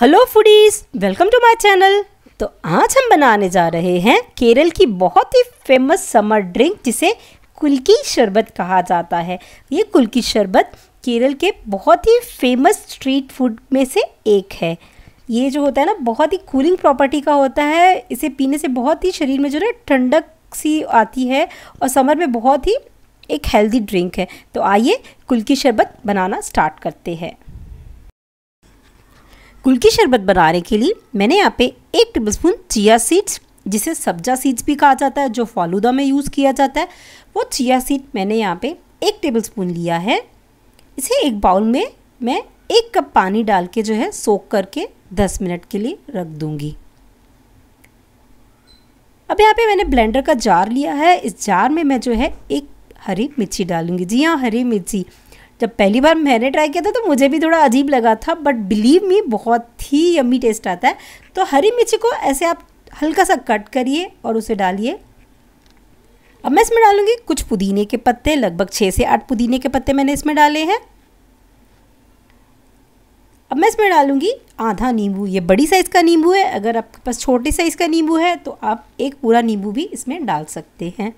hello foodies welcome to my channel तो आज हम बनाने जा रहे हैं केरल की बहुत ही फेमस समर ड्रिंक जिसे कुल्की शरबत कहा जाता है ये कुल्की शरबत केरल के बहुत ही फेमस स्ट्रीट फूड में से एक है ये जो होता है ना बहुत ही कूलिंग प्रॉपर्टी का होता है इसे पीने से बहुत ही शरीर में जो है ठंडक सी आती है और समर में बहुत ही एक हेल्दी ड्रिंक है तो आइए कुल्की शरबत बनाना स्टार्ट करते हैं कुल्की शरबत बनाने के लिए मैंने यहाँ पे एक टेबल स्पून चिया सीड्स जिसे सब्जा सीड्स भी कहा जाता है जो फालूदा में यूज़ किया जाता है वो चिया सीड मैंने यहाँ पे एक टेबल स्पून लिया है इसे एक बाउल में मैं एक कप पानी डाल के जो है सोख करके दस मिनट के लिए रख दूँगी अब यहाँ पे मैंने ब्लेंडर का जार लिया है इस जार में मैं जो है एक हरी मिर्ची डालूंगी जी हाँ हरी मिर्ची जब पहली बार मैंने ट्राई किया था तो मुझे भी थोड़ा अजीब लगा था बट बिलीव मी बहुत ही यम्मी टेस्ट आता है तो हरी मिर्ची को ऐसे आप हल्का सा कट करिए और उसे डालिए अब मैं इसमें डालूंगी कुछ पुदीने के पत्ते लगभग छः से आठ पुदीने के पत्ते मैंने इसमें डाले हैं अब मैं इसमें डालूंगी आधा नींबू ये बड़ी साइज़ का नींबू है अगर आपके पास छोटे साइज़ का नींबू है तो आप एक पूरा नींबू भी इसमें डाल सकते हैं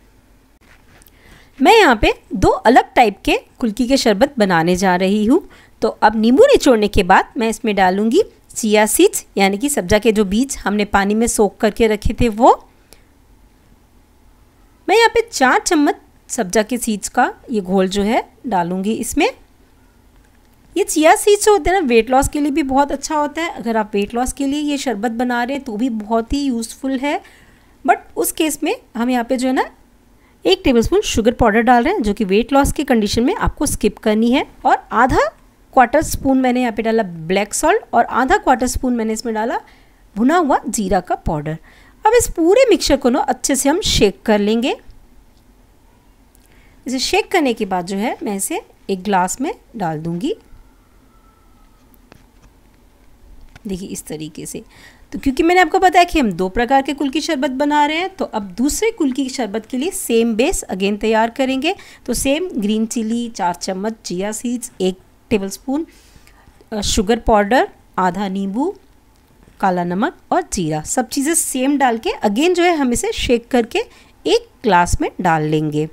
मैं यहाँ पे दो अलग टाइप के कुल्की के शरबत बनाने जा रही हूँ तो अब नींबू निचोड़ने के बाद मैं इसमें डालूँगी चिया सीड्स यानी कि सब्जा के जो बीज हमने पानी में सोख करके रखे थे वो मैं यहाँ पे चार चम्मच सब्जा के सीड्स का ये घोल जो है डालूँगी इसमें ये चिया सीड्स होते हैं ना वेट लॉस के लिए भी बहुत अच्छा होता है अगर आप वेट लॉस के लिए ये शरबत बना रहे हैं तो भी बहुत ही यूज़फुल है बट उस केस में हम यहाँ पे जो है ना एक टेबलस्पून शुगर पाउडर डाल रहे हैं जो कि वेट लॉस के कंडीशन में आपको स्किप करनी है और आधा क्वार्टर स्पून मैंने यहाँ पे डाला ब्लैक सॉल्ट और आधा क्वार्टर स्पून मैंने इसमें डाला भुना हुआ जीरा का पाउडर अब इस पूरे मिक्सचर को ना अच्छे से हम शेक कर लेंगे इसे शेक करने के बाद जो है मैं इसे एक ग्लास में डाल दूंगी देखिए इस तरीके से तो क्योंकि मैंने आपको बताया कि हम दो प्रकार के कुल की शरबत बना रहे हैं तो अब दूसरे कुल की शरबत के लिए सेम बेस अगेन तैयार करेंगे तो सेम ग्रीन चिली चार चम्मच चिया सीड्स एक टेबल स्पून शुगर पाउडर आधा नींबू काला नमक और जीरा सब चीज़ें सेम डाल के अगेन जो है हम इसे शेक करके एक ग्लास में डाल लेंगे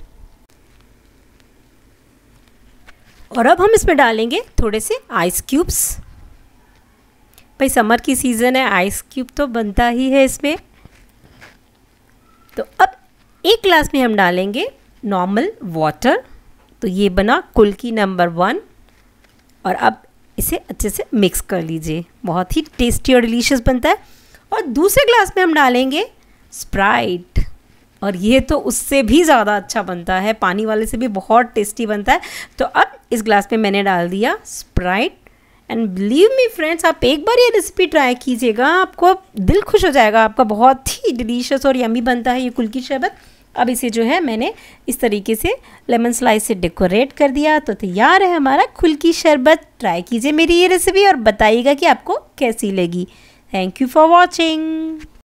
और अब हम इसमें डालेंगे थोड़े से आइस क्यूब्स भाई समर की सीज़न है आइस क्यूब तो बनता ही है इसमें तो अब एक ग्लास में हम डालेंगे नॉर्मल वाटर तो ये बना कुल्की नंबर वन और अब इसे अच्छे से मिक्स कर लीजिए बहुत ही टेस्टी और डिलीशियस बनता है और दूसरे ग्लास में हम डालेंगे स्प्राइट और ये तो उससे भी ज़्यादा अच्छा बनता है पानी वाले से भी बहुत टेस्टी बनता है तो अब इस ग्लास में मैंने डाल दिया Sprite and believe me friends आप एक बार ये रेसिपी ट्राई कीजिएगा आपको दिल खुश हो जाएगा आपका बहुत ही डिलीशियस और यमी बनता है ये कुल्की शरबत अब इसे जो है मैंने इस तरीके से लेमन स्लाइस से डेकोरेट कर दिया तो तैयार है हमारा खुलकी शरबत ट्राई कीजिए मेरी ये रेसिपी और बताइएगा कि आपको कैसी लगी थैंक यू फॉर वॉचिंग